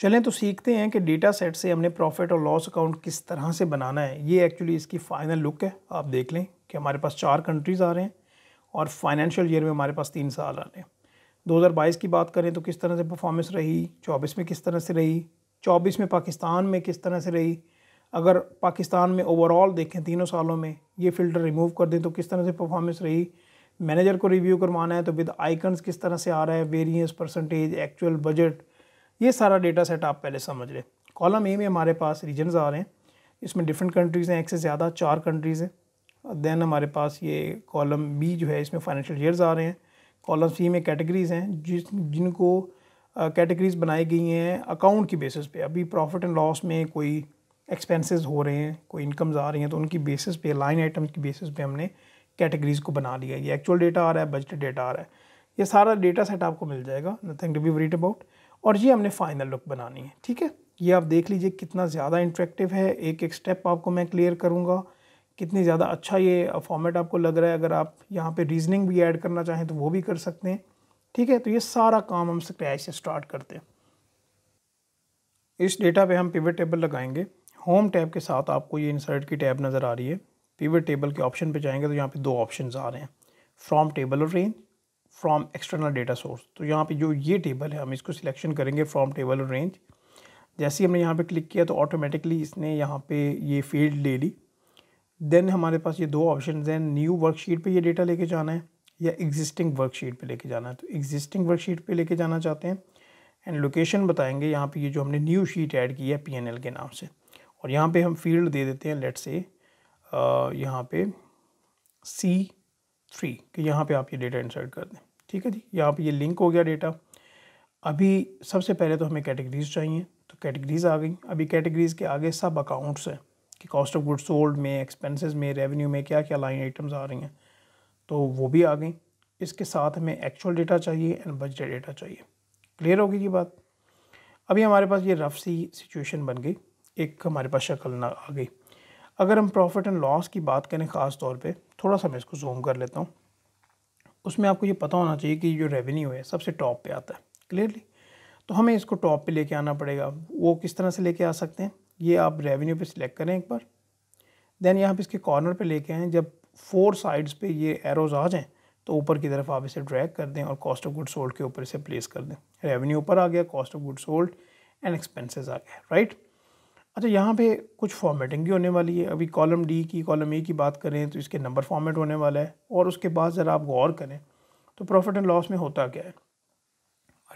चलें तो सीखते हैं कि डेटा सेट से हमने प्रॉफिट और लॉस अकाउंट किस तरह से बनाना है ये एक्चुअली इसकी फाइनल लुक है आप देख लें कि हमारे पास चार कंट्रीज़ आ रहे हैं और फाइनेंशियल ईयर में हमारे पास तीन साल आ रहे हैं 2022 की बात करें तो किस तरह से परफॉर्मेंस रही चौबीस में किस तरह से रही चौबीस में पाकिस्तान में किस तरह से रही अगर पाकिस्तान में ओवरऑल देखें तीनों सालों में ये फ़िल्टर रिमूव कर दें तो किस तरह से परफॉर्मेंस रही मैनेजर को रिव्यू करवाना है तो विद आइकन्स किस तरह से आ रहा है वेरियंस परसेंटेज एक्चुअल बजट ये सारा डेटा सेट आप पहले समझ लें कॉलम ए में हमारे पास रीजन्स आ रहे हैं इसमें डिफरेंट कंट्रीज़ हैं एक से ज़्यादा चार कंट्रीज़ हैं दैन हमारे पास ये कॉलम बी जो है इसमें फाइनेंशियल ईयर्स आ रहे हैं कॉलम सी में कैटेगरीज़ हैं जिस जिनको कैटेगरीज़ बनाई गई हैं अकाउंट की बेसिस पे अभी प्रॉफिट एंड लॉस में कोई एक्सपेंसेस हो रहे हैं कोई इनकम्स आ रही हैं तो उनकी बेसिस पे लाइन आइटम्स की बेसिस पे हमने कैटेगरीज़ को बना लिया ये एक्चुअल डेटा आ रहा है बजट डेटा आ रहा है ये सारा डेटा सेट आपको मिल जाएगा nothing to be worried about और ये हमने फाइनल लुक बनानी है ठीक है ये आप देख लीजिए कितना ज़्यादा इंट्रेक्टिव है एक एक स्टेप आपको मैं क्लियर करूँगा कितनी ज़्यादा अच्छा ये फॉर्मेट आपको लग रहा है अगर आप यहाँ पे रीजनिंग भी ऐड करना चाहें तो वो भी कर सकते हैं ठीक है तो ये सारा काम हम स्क्रैच से स्टार्ट करते हैं इस डेटा पे हम पिवट टेबल लगाएंगे होम टैब के साथ आपको ये इंसर्ट की टैब नज़र आ रही है पिवट टेबल के ऑप्शन पे जाएंगे तो यहाँ पे दो ऑप्शंस आ रहे हैं फ्रॉम टेबल और range from external data source तो यहाँ पे जो ये टेबल है हम इसको सिलेक्शन करेंगे फ्राम टेबल और रेंज जैसे ही हमने यहाँ पे क्लिक किया तो ऑटोमेटिकली इसने यहाँ पे ये फील्ड ले ली देन हमारे पास ये दो ऑप्शन हैं न्यू वर्कशीट पे ये डेटा लेके जाना है या एग्जिस्टिंग वर्कशीट पे लेके जाना है तो एग्जिस्टिंग वर्कशीट पे लेके जाना चाहते हैं एंड लोकेशन बताएंगे यहाँ पे ये जो हमने न्यू शीट ऐड की है एल के नाम से और यहाँ पर हम फील्ड दे देते हैं लेट से यहाँ पर सी थ्री कि यहाँ पे आप ये डेटा इंसर्ट कर दें ठीक है जी यहाँ पे ये लिंक हो गया डेटा अभी सबसे पहले तो हमें कैटेगरीज चाहिए तो कैटेगरीज आ गई अभी कैटेगरीज के आगे सब अकाउंट्स हैं कि कॉस्ट ऑफ गुड सोल्ड में एक्सपेंसेस में रेवेन्यू में क्या क्या लाइन आइटम्स आ रही हैं तो वो भी आ गई इसके साथ हमें एक्चुअल डेटा चाहिए एंड बजट डेटा चाहिए क्लियर होगी ये बात अभी हमारे पास ये रफ सी सिचुएशन बन गई एक हमारे पास शक्ल ना आ गई अगर हम प्रॉफिट एंड लॉस की बात करें ख़ास तौर पे थोड़ा सा मैं इसको जूम कर लेता हूँ उसमें आपको ये पता होना चाहिए कि जो रेवेन्यू है सबसे टॉप पे आता है क्लियरली तो हमें इसको टॉप पे लेके आना पड़ेगा वो किस तरह से लेके आ सकते हैं ये आप रेवेन्यू पे सिलेक्ट करें एक बार देन यहाँ पे इसके कॉर्नर पे लेके आएँ जब फोर साइड्स पे ये एरोज आ जाएँ तो ऊपर की तरफ आप इसे ड्रैग कर दें और कॉस्ट ऑफ गुड सोल्ड के ऊपर इसे प्लेस कर दें रेवेन्यू ऊपर आ गया cost of good sold and expenses आ गया राइट right? अच्छा यहाँ पे कुछ फॉर्मेटिंग भी होने वाली है अभी कॉलम डी की कॉलम ए की बात करें तो इसके नंबर फॉर्मेट होने वाला है और उसके बाद ज़रा आप गौर करें तो प्रॉफिट एंड लॉस में होता क्या है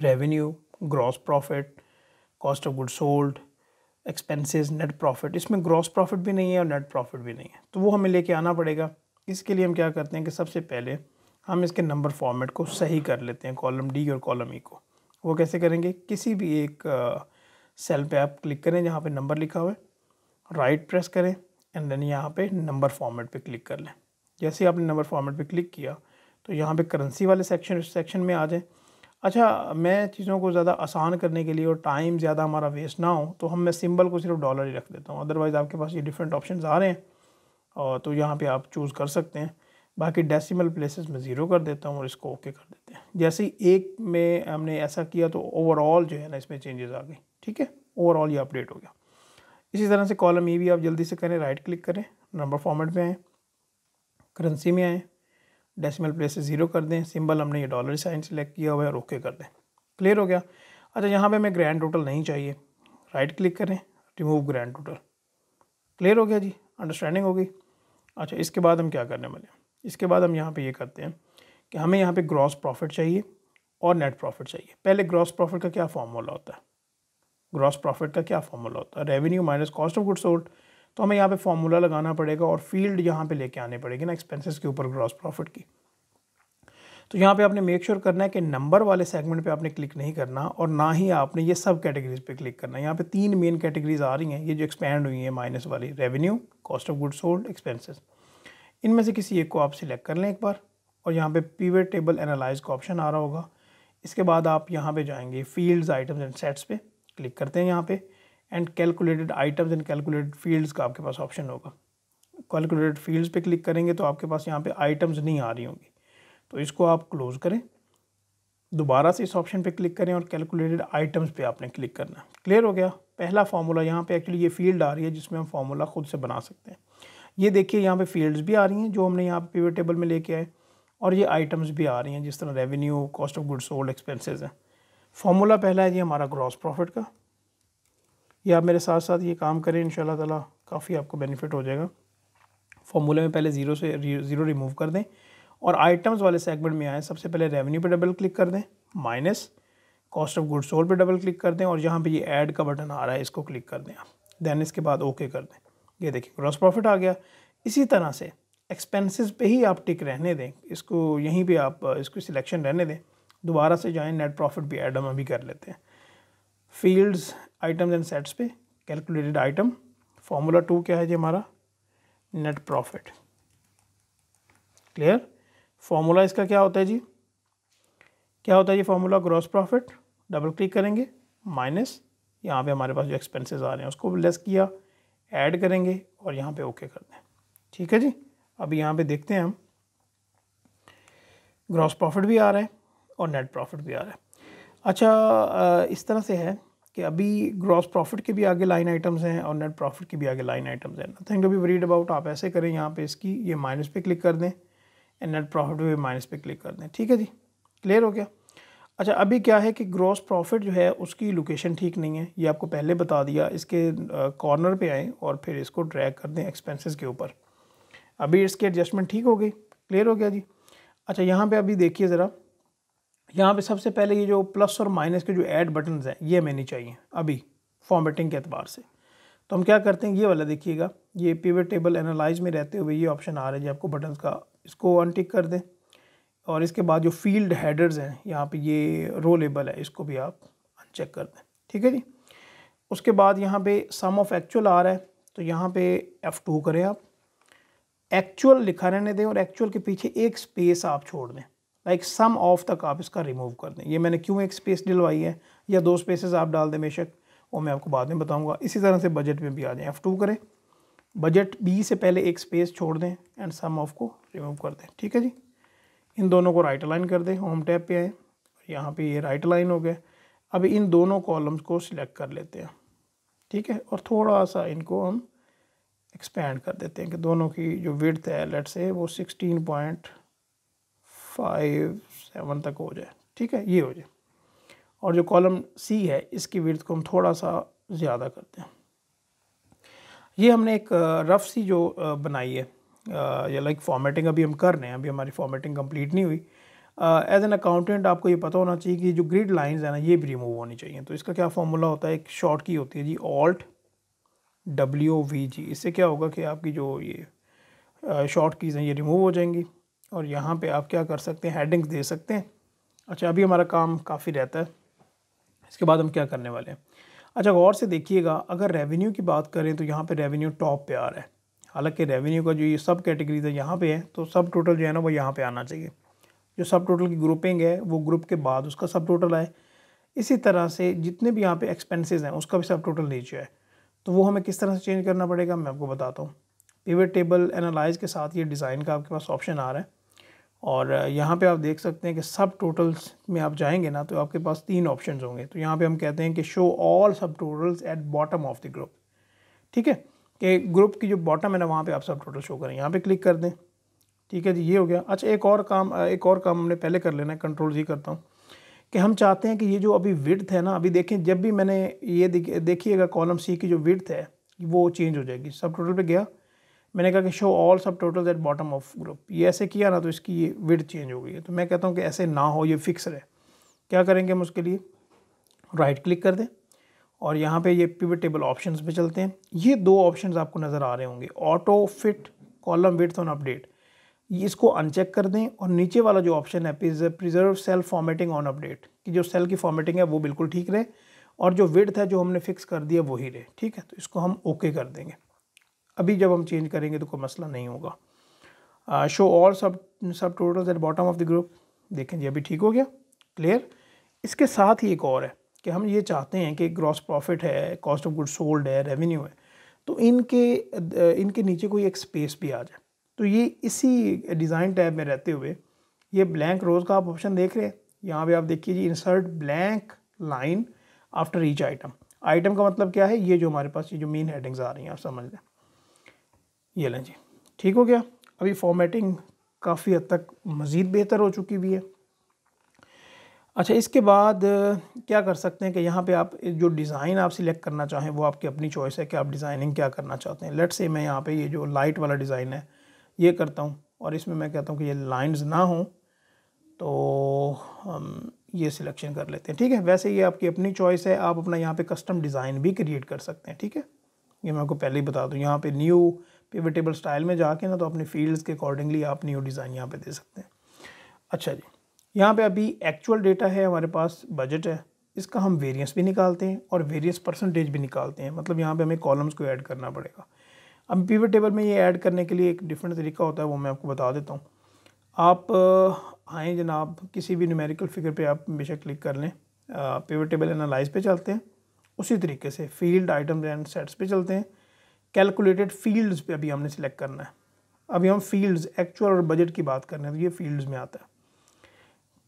revenue gross profit cost of good sold expenses net profit इसमें ग्रॉस प्रॉफिट भी नहीं है और नेट प्रॉफिट भी नहीं है तो वो हमें लेके आना पड़ेगा इसके लिए हम क्या करते हैं कि सबसे पहले हम इसके नंबर फॉर्मेट को सही कर लेते हैं कॉलम डी और कॉलम ई e को वो कैसे करेंगे किसी भी एक सेल पे आप क्लिक करें जहाँ पे नंबर लिखा हुआ है राइट प्रेस करें एंड देन यहाँ पे नंबर फॉर्मेट पे क्लिक कर लें जैसे आपने नंबर फॉर्मेट पे क्लिक किया तो यहाँ पे करेंसी वाले सेक्शन सेक्शन में आ जाएँ अच्छा मैं चीज़ों को ज़्यादा आसान करने के लिए और टाइम ज़्यादा हमारा वेस्ट ना हो तो हम मैं सिम्बल को सिर्फ डॉलर ही रख देता हूँ अदरवाइज़ आपके पास ये डिफरेंट ऑप्शन आ रहे हैं और तो यहाँ पर आप चूज़ कर सकते हैं बाकी डेसिमल प्लेसेस में ज़ीरो कर देता हूँ और इसको ओके कर देते हैं जैसे ही एक में हमने ऐसा किया तो ओवरऑल जो है ना इसमें चेंजेस आ गई ठीक है ओवरऑल ये अपडेट हो गया इसी तरह से कॉलम ई भी आप जल्दी से करें राइट क्लिक करें नंबर फॉर्मेट में आएँ करेंसी में आएँ डेसिमल प्लेस से ज़ीरो कर दें सिंबल हमने ये डॉलर साइन सेलेक्ट किया हुआ है और ओके कर दें क्लियर हो गया अच्छा यहाँ पे हमें ग्रैंड टोटल नहीं चाहिए राइट क्लिक करें रिमूव ग्रैंड टोटल क्लियर हो गया जी अंडरस्टैंडिंग हो गई अच्छा इसके बाद हम क्या करने वाले इसके बाद हम यहाँ पर ये यह करते हैं कि हमें यहाँ पर ग्रॉस प्रॉफिट चाहिए और नेट प्रॉफिट चाहिए पहले ग्रॉस प्रॉफिट का क्या फॉर्मूला होता है ग्रॉस प्रॉफिट का क्या फॉर्मूला होता है revenue minus cost of good sold तो हमें यहाँ पे फॉर्मूला लगाना पड़ेगा और फील्ड यहाँ पे लेके आने पड़ेगी ना एक्सपेंसेस के ऊपर ग्रॉस प्रॉफिट की तो यहाँ पे आपने मेक श्योर sure करना है कि नंबर वाले सेगमेंट पे आपने क्लिक नहीं करना और ना ही आपने ये सब कैटेगरीज पे क्लिक करना है यहाँ पे तीन मेन कैटेगरीज आ रही हैं ये जो एक्सपैंड हुई हैं माइनस वाली revenue cost of good sold expenses इनमें से किसी एक को आप सिलेक्ट कर लें एक बार और यहाँ पर पीवे टेबल एनालाइज का ऑप्शन आ रहा होगा इसके बाद आप यहाँ पर जाएंगे फील्ड आइटम्स एंड सेट्स पर क्लिक करते हैं यहाँ पे and calculated items and calculated fields का आपके पास ऑप्शन होगा कैलकुलेटेड फील्ड्स पे क्लिक करेंगे तो आपके पास यहाँ पे आइटम्स नहीं आ रही होंगी तो इसको आप क्लोज़ करें दोबारा से इस ऑप्शन पे क्लिक करें और कैलकुलेटेड आइटम्स पे आपने क्लिक करना है क्लियर हो गया पहला फार्मूला यहाँ पे एक्चुअली ये फील्ड आ रही है जिसमें हम फार्मूला खुद से बना सकते हैं ये देखिए यहाँ पे फील्ड्स भी आ रही हैं जो हमने यहाँ पे पिवट टेबल में लेके आए और ये आइटम्स भी आ रही हैं जिस तरह revenue cost of goods sold expenses हैं फॉर्मूला पहला है जी हमारा ग्रॉस प्रॉफिट का ये आप मेरे साथ साथ ये काम करें इन ताला काफ़ी आपको बेनिफिट हो जाएगा फॉर्मूले में पहले ज़ीरो से ज़ीरो रिमूव कर दें और आइटम्स वाले सेगमेंट में आएँ सबसे पहले रेवेन्यू पे डबल क्लिक कर दें minus cost of good sold पे डबल क्लिक कर दें और यहाँ पे ये ऐड का बटन आ रहा है इसको क्लिक कर दें आप दैन इसके बाद ओके कर दें ये देखिए ग्रॉस प्रॉफिट आ गया इसी तरह से एक्सपेंसेस पे ही आप टिक रहने दें इसको यहीं पे आप इसको सिलेक्शन रहने दें दोबारा से जो है नेट प्रॉफिट भी एड हम अभी कर लेते हैं फील्ड्स आइटम्स एंड सेट्स पे कैलकुलेटेड आइटम फार्मूला टू क्या है जी हमारा नेट प्रॉफिट क्लियर फार्मूला इसका क्या होता है जी क्या होता है जी formula gross profit double click करेंगे माइनस यहाँ पे हमारे पास जो एक्सपेंसेस आ रहे हैं उसको लेस किया ऐड करेंगे और यहाँ पे ओके कर दें ठीक है जी अभी यहाँ पे देखते हैं हम ग्रॉस प्रॉफिट भी आ रहा है और नेट प्रॉफिट भी आ रहा है अच्छा इस तरह से है कि अभी ग्रॉस प्रॉफिट के भी आगे लाइन आइटम्स हैं और नेट प्रॉफिट के भी आगे लाइन आइटम्स हैं nothing to be worried about आप ऐसे करें यहाँ पे इसकी ये माइनस पे क्लिक कर दें एंड नेट प्रॉफिट भी माइनस पे क्लिक कर दें ठीक है जी क्लियर हो गया अच्छा अभी क्या है कि ग्रॉस प्रॉफिट जो है उसकी लोकेशन ठीक नहीं है ये आपको पहले बता दिया इसके कॉर्नर पर आएँ और फिर इसको ड्रैक कर दें एक्सपेंसिस के ऊपर अभी इसकी एडजस्टमेंट ठीक हो गई क्लियर हो गया जी अच्छा यहाँ पर अभी देखिए ज़रा यहाँ पे सबसे पहले ये जो प्लस और माइनस के जो ऐड बटन हैं ये हमें नहीं चाहिए अभी फॉर्मेटिंग के अतबार से तो हम क्या करते हैं ये वाला देखिएगा ये पीवर टेबल एनालाइज में रहते हुए ये ऑप्शन आ रहा है जी आपको बटन का इसको अनटिक कर दें और इसके बाद जो फील्ड हेडर्स हैं यहाँ पे ये रो लेबल है इसको भी आप अनचेक कर दें ठीक है जी उसके बाद यहाँ पे सम ऑफ एक्चुअल आ रहा है तो यहाँ पे F2 करें आप एक्चुअल लिखा रहने दें और एक्चुअल के पीछे एक स्पेस आप छोड़ दें लाइक सम ऑफ तक आप इसका रिमूव कर दें ये मैंने क्यों एक स्पेस डिलवाई है या दो स्पेसेस आप डाल दें बेशक वो मैं आपको बाद में बताऊंगा इसी तरह से बजट में भी आ जाए एफ़ टू करें बजट बी से पहले एक स्पेस छोड़ दें एंड सम ऑफ को रिमूव कर दें ठीक है जी इन दोनों को राइट अलाइन कर दें होम टैब पे आए यहाँ पे ये राइट अलाइन हो गया अब इन दोनों कॉलम्स को सिलेक्ट कर लेते हैं ठीक है और थोड़ा सा इनको हम एक्सपेंड कर देते हैं कि दोनों की जो विड्थ है लेट से वो सिक्सटीन पॉइंट फाइव सेवन तक हो जाए ठीक है ये हो जाए और जो कॉलम सी है इसकी विर्थ को हम थोड़ा सा ज़्यादा करते हैं ये हमने एक रफ़ सी जो बनाई है या लाइक फॉर्मेटिंग अभी हम कर रहे हैं अभी हमारी फॉर्मेटिंग कंप्लीट नहीं हुई एज एन अकाउंटेंट आपको ये पता होना चाहिए कि जो ग्रिड लाइंस है ना ये भी रिमूव होनी चाहिए तो इसका क्या फॉर्मूला होता है एक शॉर्ट की होती है जी ऑल्ट डब्ल्यू वी जी इससे क्या होगा कि आपकी जो ये शॉर्ट कीज़ हैं ये रिमूव हो जाएंगी और यहाँ पे आप क्या कर सकते हैं हेडिंग्स दे सकते हैं अच्छा अभी हमारा काम काफ़ी रहता है इसके बाद हम क्या करने वाले हैं अच्छा गौर से देखिएगा अगर रेवेन्यू की बात करें तो यहाँ पे रेवेन्यू टॉप पे आ रहा है हालांकि रेवेन्यू का जो ये सब कैटेगरीज है यहाँ पे है तो सब टोटल जो है ना वो यहाँ पे आना चाहिए जो सब टोटल की ग्रुपिंग है वो ग्रुप के बाद उसका सब टोटल आए इसी तरह से जितने भी यहाँ पे एक्सपेंसिज़ हैं उसका भी सब टोटल नीचे है तो वो हमें किस तरह से चेंज करना पड़ेगा मैं आपको बताता हूँ पिवट टेबल एनालाइज के साथ ये डिज़ाइन का आपके पास ऑप्शन आ रहा है और यहाँ पे आप देख सकते हैं कि सब टोटल्स में आप जाएंगे ना तो आपके पास तीन ऑप्शन होंगे तो यहाँ पे हम कहते हैं कि show all subtotals at bottom of the group ठीक है कि ग्रुप की जो बॉटम है ना वहाँ पे आप सब टोटल शो करें यहाँ पे क्लिक कर दें ठीक है जी ये हो गया अच्छा एक और काम एक और काम हमने पहले कर लेना है कंट्रोल जी करता हूँ कि हम चाहते हैं कि ये जो अभी विड्थ है ना अभी देखें जब भी मैंने ये देखिएगा कॉलम सी की जो विड्थ है वो चेंज हो जाएगी सब टोटल पर गया मैंने कहा कि show all subtotal at bottom of group ये ऐसे किया ना तो इसकी ये विड चेंज हो गई है तो मैं कहता हूँ कि ऐसे ना हो ये फिक्स रहे क्या करेंगे हम उसके लिए राइट क्लिक कर दें और यहाँ पे ये पिवट टेबल ऑप्शन पर चलते हैं ये दो ऑप्शन आपको नज़र आ रहे होंगे autofit column width on update इसको अनचेक कर दें और नीचे वाला जो ऑप्शन है preserve cell formatting on update कि जो सेल की फॉर्मेटिंग है वो बिल्कुल ठीक रहे और जो विड्थ है जो हमने फिक्स कर दिया वही रहे ठीक है तो इसको हम ओके okay कर देंगे अभी जब हम चेंज करेंगे तो कोई मसला नहीं होगा show all sub subtotals at bottom of the group देखें जी अभी ठीक हो गया क्लियर इसके साथ ही एक और है कि हम ये चाहते हैं कि ग्रॉस प्रॉफिट है कॉस्ट ऑफ गुड सोल्ड है रेवेन्यू है तो इनके uh, इनके नीचे कोई एक स्पेस भी आ जाए तो ये इसी डिज़ाइन टैब में रहते हुए ये ब्लैंक रोज़ का आप ऑप्शन देख रहे हैं यहाँ पे आप देखिए जी insert blank line after each item item का मतलब क्या है ये जो हमारे पास ये जो मेन हेडिंग्स आ रही हैं आप समझ लें ये लें जी ठीक हो गया अभी फॉर्मेटिंग काफ़ी हद तक मज़ीद बेहतर हो चुकी भी है अच्छा इसके बाद क्या कर सकते हैं कि यहाँ पे आप जो डिज़ाइन आप सिलेक्ट करना चाहें वो आपकी अपनी चॉइस है कि आप डिज़ाइनिंग क्या करना चाहते हैं लेट से मैं यहाँ पे ये जो लाइट वाला डिज़ाइन है ये करता हूँ और इसमें मैं कहता हूँ कि ये लाइंस ना हों तो हम ये सिलेक्शन कर लेते हैं ठीक है वैसे ये आपकी अपनी चॉइस है आप अपना यहाँ पर कस्टम डिज़ाइन भी क्रिएट कर सकते हैं ठीक है ये मैं आपको पहले ही बता दूँ यहाँ पर न्यू पिवटेबल स्टाइल में जाके ना तो अपने फील्ड्स के अकॉर्डिंगली आप न्यू डिज़ाइन यहाँ पे दे सकते हैं अच्छा जी यहाँ पे अभी एक्चुअल डेटा है हमारे पास बजट है इसका हम वेरियंस भी निकालते हैं और वेरियंस परसेंटेज भी निकालते हैं मतलब यहाँ पर हमें कॉलम्स को ऐड करना पड़ेगा अब पीवर टेबल में ये ऐड करने के लिए एक डिफरेंट तरीका होता है वो मैं आपको बता देता हूँ आप आएँ जनाब किसी भी न्यूमेरिकल फिगर पर आप हमेशा क्लिक कर लें पीवर टेबल एनालाइज पर चलते हैं उसी तरीके से फील्ड आइटम्स एंड सेट्स पर चलते हैं कैलकुलेटेड फील्ड्स पे अभी हमने सिलेक्ट करना है अभी हम फील्ड्स एक्चुअल और बजट की बात कर रहे हैं तो ये फील्ड्स में आता है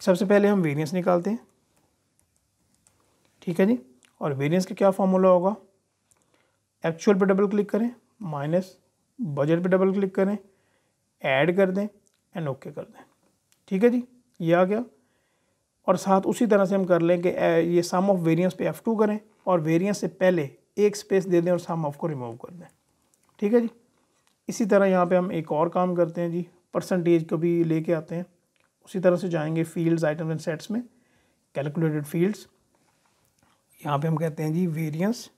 सबसे पहले हम वेरियंस निकालते हैं ठीक है जी और वेरियंस का क्या फॉर्मूला होगा एक्चुअल पे डबल क्लिक करें माइनस बजट पे डबल क्लिक करें ऐड कर दें एंड ओके कर दें ठीक है जी ये आ गया और साथ उसी तरह से हम कर लें कि ये सम ऑफ वेरियंस पे टू करें और वेरियंस से पहले एक स्पेस दे दें और सम ऑफ को रिमूव कर दें ठीक है जी इसी तरह यहाँ पे हम एक और काम करते हैं जी परसेंटेज को भी लेके आते हैं उसी तरह से जाएंगे फील्ड्स आइटम्स एंड सेट्स में कैलकुलेटेड फील्ड्स यहाँ पे हम कहते हैं जी वेरियंस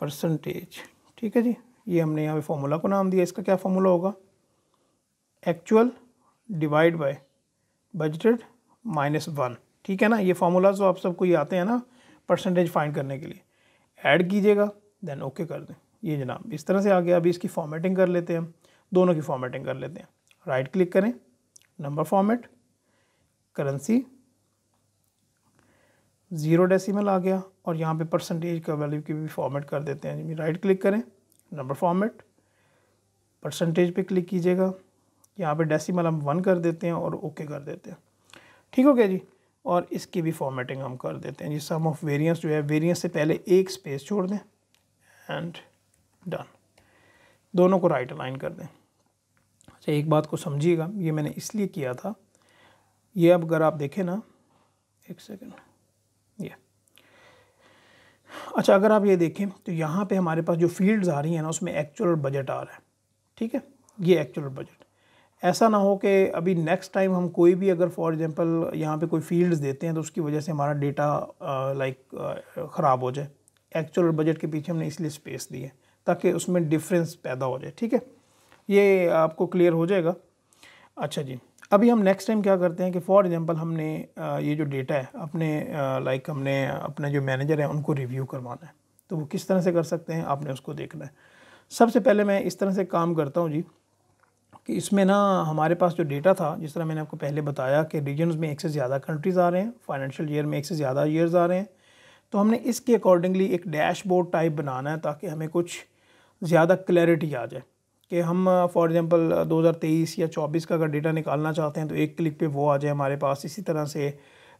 परसेंटेज ठीक है जी ये हमने यहाँ पे फॉर्मूला को नाम दिया इसका क्या फॉर्मूला होगा actual divide by budgeted minus one ठीक है ना ये फार्मूलाज तो आप सबको ये आते हैं ना परसेंटेज फाइंड करने के लिए ऐड कीजिएगा देन ओके कर दें ये जनाब इस तरह से आ गया अभी इसकी फॉर्मेटिंग कर लेते हैं हम दोनों की फॉर्मेटिंग कर लेते हैं राइट क्लिक करें number format currency zero decimal आ गया और यहाँ पे परसेंटेज का वैल्यू की भी फॉर्मेट कर देते हैं जी राइट क्लिक करें नंबर फॉर्मेट परसेंटेज पे क्लिक कीजिएगा यहाँ पे डेसिमल हम वन कर देते हैं और ओके कर देते हैं ठीक हो गया जी और इसकी भी फॉर्मेटिंग हम कर देते हैं जी सम ऑफ वेरियंस जो है वेरियंस से पहले एक स्पेस छोड़ दें एंड डन दोनों को राइट लाइन अलाइन कर दें अच्छा एक बात को समझिएगा ये मैंने इसलिए किया था ये अब अगर आप देखें ना एक सेकेंड ये अच्छा अगर आप ये देखें तो यहाँ पे हमारे पास जो फील्ड्स आ रही हैं ना उसमें एक्चुअल बजट आ रहा है ठीक है ये एक्चुअल बजट ऐसा ना हो कि अभी नेक्स्ट टाइम हम कोई भी अगर फॉर एग्जांपल यहाँ पे कोई फील्ड्स देते हैं तो उसकी वजह से हमारा डेटा लाइक ख़राब हो जाए एक्चुअल बजट के पीछे हमने इसलिए स्पेस दी है ताकि उसमें डिफरेंस पैदा हो जाए ठीक है ये आपको क्लियर हो जाएगा अच्छा जी अभी हम नेक्स्ट टाइम क्या करते हैं कि फॉर एग्ज़ाम्पल हमने ये जो डेटा है अपने लाइक हमने अपने जो मैनेजर हैं उनको रिव्यू करवाना है तो वो किस तरह से कर सकते हैं आपने उसको देखना है सबसे पहले मैं इस तरह से काम करता हूँ जी कि इसमें ना हमारे पास जो डेटा था जिस तरह मैंने आपको पहले बताया कि रीजन में एक से ज़्यादा कंट्रीज़ आ रहे हैं फाइनेंशियल ईयर में एक से ज़्यादा ईयर्स आ रहे हैं तो हमने इसके अकॉर्डिंगली एक डैशबोर्ड टाइप बनाना है ताकि हमें कुछ ज़्यादा क्लैरिटी आ जाए कि हम फॉर एग्ज़ाम्पल दो या चौबीस का अगर डेटा निकालना चाहते हैं तो एक क्लिक पर वो आ जाए हमारे पास इसी तरह से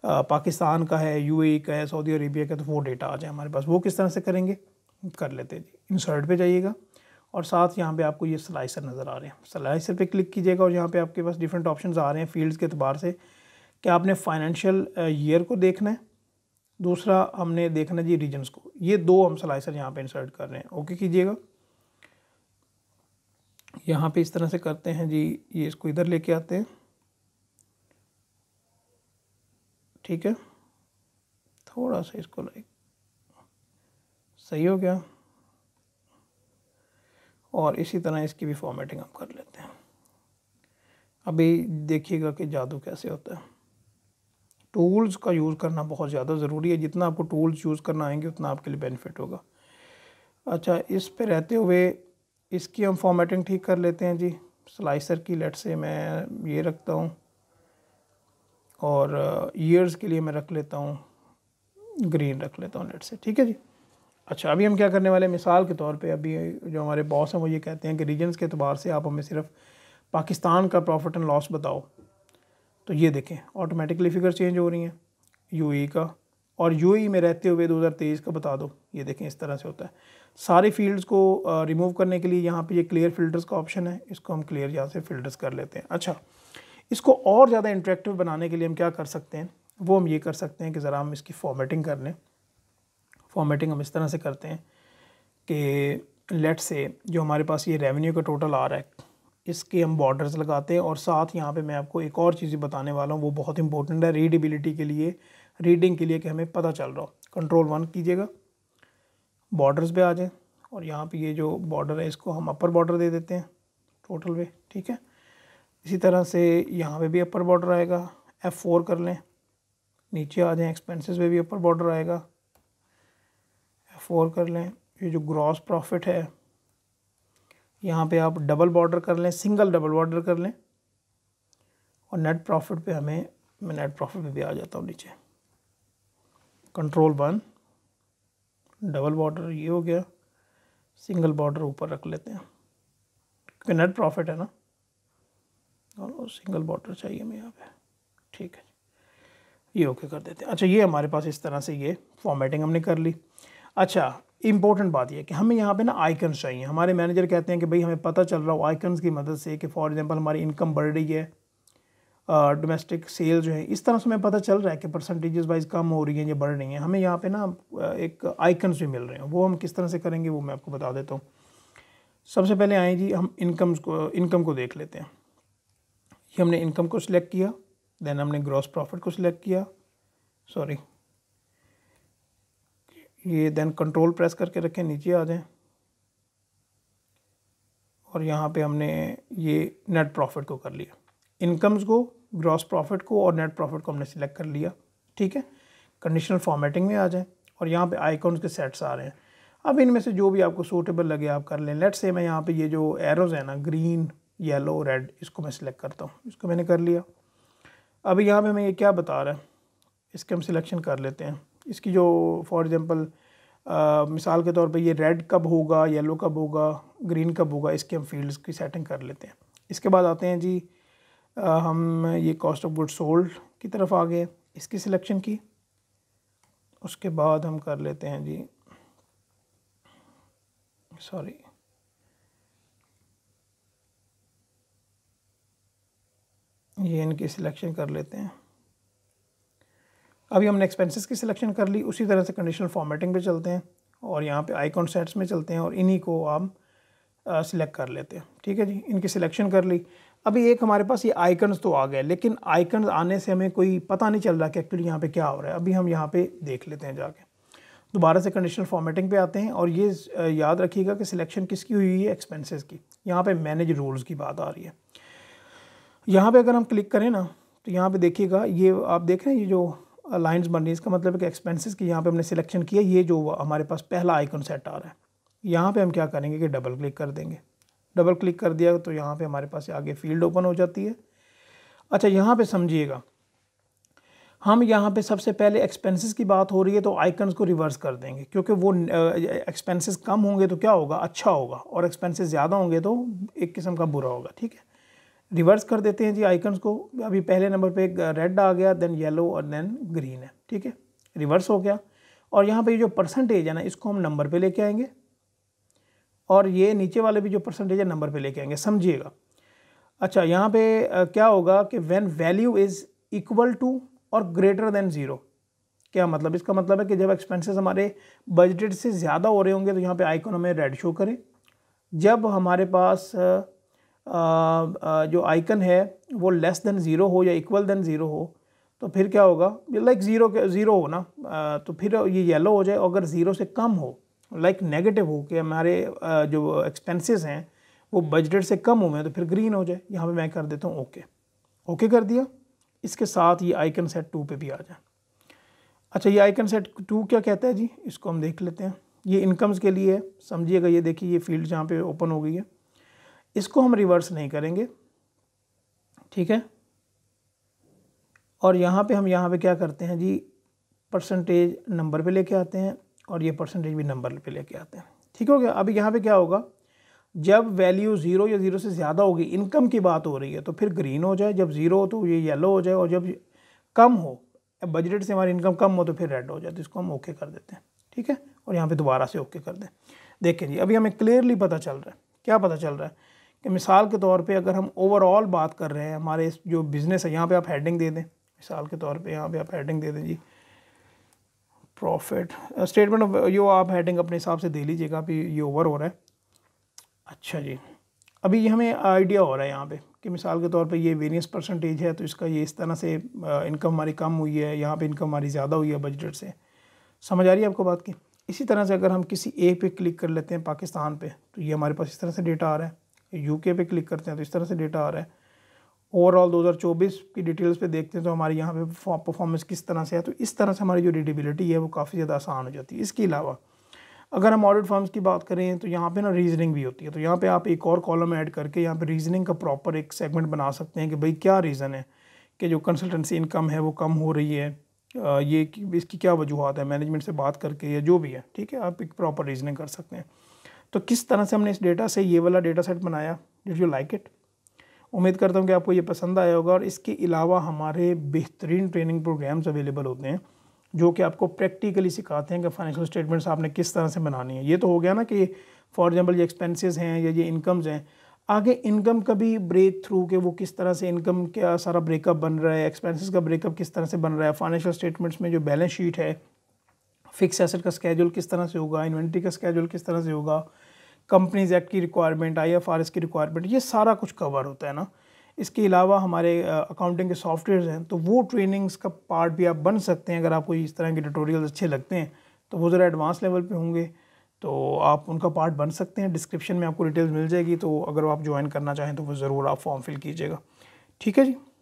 पाकिस्तान का है यू e का है सऊदी अरेबिया का तो वो डेटा आ जाए हमारे पास वो किस तरह से करेंगे कर लेते हैं जी इंसर्ट पे जाइएगा और साथ यहाँ पे आपको ये स्लाइसर नज़र आ रहे हैं स्लाइसर पे क्लिक कीजिएगा और यहाँ पे आपके पास डिफरेंट ऑप्शन आ रहे हैं फील्ड्स के अतबार से कि आपने फाइनेंशियल ईयर को देखना है दूसरा हमने देखना है जी रीजन्स को ये दो हम स्लाइसर यहाँ पे इंसर्ट कर रहे हैं ओके कीजिएगा यहाँ पे इस तरह से करते हैं जी ये इसको इधर लेके आते हैं ठीक है थोड़ा सा इसको लाइक सही हो गया और इसी तरह इसकी भी फॉर्मेटिंग हम कर लेते हैं अभी देखिएगा कि जादू कैसे होता है टूल्स का यूज़ करना बहुत ज़्यादा ज़रूरी है जितना आपको टूल्स यूज़ करना आएंगे उतना आपके लिए बेनिफिट होगा अच्छा इस पे रहते हुए इसकी हम फॉर्मेटिंग ठीक कर लेते हैं जी स्लाइसर की लेट से मैं ये रखता हूँ और ईयर्स uh, के लिए मैं रख लेता हूँ ग्रीन रख लेता हूँ लेट से ठीक है जी अच्छा अभी हम क्या करने वाले मिसाल के तौर पे अभी जो हमारे बॉस हैं वो ये कहते हैं कि रीजन्स के अतबार से आप हमें सिर्फ पाकिस्तान का प्रॉफिट एंड लॉस बताओ तो ये देखें ऑटोमेटिकली फिगर चेंज हो रही हैं यू e का और यू e में रहते हुए 2023 का बता दो ये देखें इस तरह से होता है सारे फील्ड्स को रिमूव करने के लिए यहाँ पे ये क्लियर फिल्टर्स का ऑप्शन है इसको हम क्लियर यहाँ से फिल्टर्स कर लेते हैं अच्छा इसको और ज़्यादा इंट्रेक्टिव बनाने के लिए हम क्या कर सकते हैं वो हम ये कर सकते हैं कि ज़रा हम इसकी फॉर्मेटिंग कर लें फॉर्मेटिंग हम इस तरह से करते हैं कि लेट से जो हमारे पास ये रेवेन्यू का टोटल आ रहा है इसके हम बॉर्डर्स लगाते हैं और साथ यहाँ पे मैं आपको एक और चीज़ बताने वाला हूँ वो बहुत इंपॉर्टेंट है रीडेबिलिटी के लिए रीडिंग के लिए कि हमें पता चल रहा हो कंट्रोल वन कीजिएगा बॉर्डर्स पे आ जाएँ और यहाँ पे ये जो बॉर्डर है इसको हम अपर बॉर्डर दे देते हैं टोटल पे ठीक है इसी तरह से यहाँ पे भी अपर बॉर्डर आएगा एफ़ फोर कर लें नीचे आ जाएँ एक्सपेंसिस पे भी अपर बॉर्डर आएगा फोर कर लें ये जो ग्रॉस प्रॉफिट है यहाँ पे आप डबल बॉर्डर कर लें सिंगल डबल बॉर्डर कर लें और नेट प्रॉफिट पे हमें मैं नेट प्रॉफिट पे भी आ जाता हूँ नीचे कंट्रोल वन डबल बॉर्डर ये हो गया सिंगल बॉर्डर ऊपर रख लेते हैं क्योंकि नेट प्रॉफिट है ना और सिंगल बॉर्डर चाहिए हमें यहाँ पे ठीक है ये ओके कर देते हैं अच्छा ये हमारे पास इस तरह से ये फॉर्मेटिंग हमने कर ली अच्छा इंपॉर्टेंट बात यह कि हमें यहाँ पे ना आइकन्स चाहिए हमारे मैनेजर कहते हैं कि भाई हमें पता चल रहा हो आइकन्स की मदद से कि फॉर एग्जांपल हमारी इनकम बढ़ रही है डोमेस्टिक सेल जो है इस तरह से हमें पता चल रहा है कि परसेंटेजेस वाइज कम हो रही हैं या बढ़ रही हैं हमें यहाँ पे ना एक आइकन्स भी मिल रहे हैं वो हम किस तरह से करेंगे वो मैं आपको बता देता हूँ सबसे पहले आए जी हम इनकम को इनकम को देख लेते हैं ये हमने इनकम को सिलेक्ट किया देन हमने ग्रॉस प्रॉफिट को सिलेक्ट किया सॉरी ये देन कंट्रोल प्रेस करके रखें नीचे आ जाएं और यहाँ पे हमने ये नेट प्रॉफिट को कर लिया इनकम्स को ग्रॉस प्रॉफिट को और नेट प्रॉफिट को हमने सिलेक्ट कर लिया ठीक है कंडीशनल फॉर्मेटिंग में आ जाएं और यहाँ पे आइकॉन्स के सेट्स आ रहे हैं अब इनमें से जो भी आपको सूटेबल लगे आप कर लें लेट से मैं यहाँ पर ये जो एरोज़ है ना ग्रीन येलो रेड इसको मैं सिलेक्ट करता हूँ इसको मैंने कर लिया अब यहाँ पर हमें ये क्या बता रहा है इसके हम सिलेक्शन कर लेते हैं इसकी जो फॉर एग्ज़ाम्पल मिसाल के तौर पे ये रेड कब होगा येलो कब होगा ग्रीन कब होगा इसके हम फील्ड्स की सेटिंग कर लेते हैं इसके बाद आते हैं जी आ, हम ये कॉस्ट ऑफ गुड सोल्ड की तरफ आ गए इसकी सिलेक्शन की उसके बाद हम कर लेते हैं जी सॉरी ये इनकी सिलेक्शन कर लेते हैं अभी हमने एक्सपेंसेस की सिलेक्शन कर ली उसी तरह से कंडीशनल फॉर्मेटिंग पे चलते हैं और यहाँ पे आइकॉन सेट्स में चलते हैं और इन्हीं को हम सिलेक्ट कर लेते हैं ठीक है जी इनकी सिलेक्शन कर ली अभी एक हमारे पास ये आइकन्स तो आ गए लेकिन आइकन्स आने से हमें कोई पता नहीं चल रहा कि एक्चुअली यहाँ पे क्या हो रहा है अभी हम यहाँ पे देख लेते हैं जाके दोबारा से कंडीशनल फॉर्मेटिंग पे आते हैं और ये याद रखिएगा कि सिलेक्शन किसकी हुई है एक्सपेंसेस की यहाँ पे मैनेज रूल्स की बात आ रही है यहाँ पे अगर हम क्लिक करें ना तो यहाँ पे देखिएगा ये आप देख रहे हैं ये जो लाइंस बन रही है इसका मतलब है कि एक्सपेंसेस की यहाँ पे हमने सिलेक्शन किया ये जो हमारे पास पहला आइकन सेट आ रहा है यहाँ पे हम क्या करेंगे कि डबल क्लिक कर देंगे डबल क्लिक कर दिया तो यहाँ पे हमारे पास आगे फील्ड ओपन हो जाती है अच्छा यहाँ पे समझिएगा हम यहाँ पे सबसे पहले एक्सपेंसेस की बात हो रही है तो आइकन्स को रिवर्स कर देंगे क्योंकि वो एक्सपेंसेस कम होंगे तो क्या होगा अच्छा होगा और एक्सपेंसेस ज़्यादा होंगे तो एक किस्म का बुरा होगा ठीक है रिवर्स कर देते हैं जी आइकन्स को अभी पहले नंबर पे रेड आ गया देन येलो और देन ग्रीन है ठीक है रिवर्स हो गया और यहाँ पे जो परसेंटेज है ना इसको हम नंबर पे लेके आएंगे और ये नीचे वाले भी जो परसेंटेज है नंबर पे लेके आएंगे समझिएगा अच्छा यहाँ पे क्या होगा कि when value is equal to और ग्रेटर देन ज़ीरो क्या मतलब इसका मतलब है कि जब एक्सपेंसिस हमारे बजटेड से ज़्यादा हो रहे होंगे तो यहाँ पर आइकन हमें रेड शो करें जब हमारे पास आ, जो आइकन है वो लेस देन ज़ीरो हो या इक्वल देन ज़ीरो हो तो फिर क्या होगा लाइक ज़ीरो के ज़ीरो हो ना तो फिर ये येलो हो जाए अगर ज़ीरो से कम हो लाइक नेगेटिव हो कि हमारे जो एक्सपेंसेस हैं वो बजट से कम हुए हैं तो फिर ग्रीन हो जाए यहाँ पे मैं कर देता हूँ ओके ओके कर दिया इसके साथ ये आइकन सेट टू पे भी आ जाए अच्छा ये आइकन सेट टू क्या कहता है जी इसको हम देख लेते हैं ये इनकम्स के लिए है समझिएगा ये देखिए ये फील्ड जहाँ पे ओपन हो गई है इसको हम रिवर्स नहीं करेंगे ठीक है और यहाँ पे हम यहाँ पे क्या करते हैं जी परसेंटेज नंबर पे लेके आते हैं और ये परसेंटेज भी नंबर पे लेके आते हैं ठीक हो गया अब यहाँ पे क्या होगा जब वैल्यू ज़ीरो या ज़ीरो से ज़्यादा होगी इनकम की बात हो रही है तो फिर ग्रीन हो जाए जब ज़ीरो हो तो ये येलो हो जाए और जब कम हो बजट से हमारी इनकम कम हो तो फिर रेड हो जाए तो इसको हम ओके कर देते हैं ठीक है और यहाँ पर दोबारा से ओके कर दें देखें जी अभी हमें क्लियरली पता चल रहा है क्या पता चल रहा है कि मिसाल के तौर पे अगर हम ओवरऑल बात कर रहे हैं हमारे जो बिज़नेस है यहाँ पे आप हेडिंग दे दें मिसाल के तौर पे यहाँ पे आप हेडिंग दे दें जी प्रॉफिट स्टेटमेंट ऑफ यो आप हेडिंग अपने हिसाब से दे लीजिएगा अभी ये ओवर हो रहा है अच्छा जी अभी ये हमें आइडिया हो रहा है यहाँ पे कि मिसाल के तौर पे ये वेरियंस परसेंटेज है तो इसका ये इस तरह से इनकम हमारी कम हुई है यहाँ पे इनकम हमारी ज़्यादा हुई है बजट से समझ आ रही है आपको बात की इसी तरह से अगर हम किसी एक पे क्लिक कर लेते हैं पाकिस्तान पे तो ये हमारे पास इस तरह से डेटा आ रहा है यूके पे क्लिक करते हैं तो इस तरह से डेटा आ रहा है ओवरऑल 2024 की डिटेल्स पे देखते हैं तो हमारे यहाँ पे परफॉर्मेंस किस तरह से है तो इस तरह से हमारी जो रीडेबिलिटी है वो काफ़ी ज़्यादा आसान हो जाती है इसके अलावा अगर हम ऑडिट फॉर्म्स की बात करें तो यहाँ पे ना रीजनिंग भी होती है तो यहाँ पे आप एक और कॉलम ऐड करके यहाँ पे रीजनिंग का प्रॉपर एक सेगमेंट बना सकते हैं कि भाई क्या रीज़न है कि जो कंसल्टेंसी इनकम है वो कम हो रही है ये इसकी क्या वजूहत है मैनेजमेंट से बात करके या जो भी है ठीक है आप एक प्रॉपर रीजनिंग कर सकते हैं तो किस तरह से हमने इस डेटा से ये वाला डेटा सेट बनाया डिड यू लाइक इट उम्मीद करता हूँ कि आपको ये पसंद आया होगा और इसके अलावा हमारे बेहतरीन ट्रेनिंग प्रोग्राम्स अवेलेबल होते हैं जो कि आपको प्रैक्टिकली सिखाते हैं कि फाइनेंशियल स्टेटमेंट्स आपने किस तरह से बनानी है ये तो हो गया ना कि फॉर एग्ज़ाम्पल ये एक्सपेंसेस हैं या ये इनकम्स हैं आगे इनकम का भी ब्रेक थ्रू के वो किस तरह से इनकम का सारा ब्रेकअप बन रहा है एक्सपेंसेस का ब्रेकअप किस तरह से बन रहा है फाइनेंशियल स्टेटमेंट्स में जो बैलेंस शीट है फिक्स एसेट का स्केड्यूल किस तरह से होगा इन्वेंट्री का स्केड्यूल किस तरह से होगा कंपनीज एक्ट की रिक्वायरमेंट आई की रिक्वायरमेंट ये सारा कुछ कवर होता है ना इसके अलावा हमारे अकाउंटिंग के सॉफ्टवेयर हैं तो वो ट्रेनिंग्स का पार्ट भी आप बन सकते हैं अगर आपको इस तरह के ट्यूटोरियल अच्छे लगते हैं तो वो ज़रा एडवांस लेवल पे होंगे तो आप उनका पार्ट बन सकते हैं डिस्क्रिप्शन में आपको डिटेल्स मिल जाएगी तो अगर आप ज्वाइन करना चाहें तो वो ज़रूर आप फॉर्म फिल कीजिएगा ठीक है जी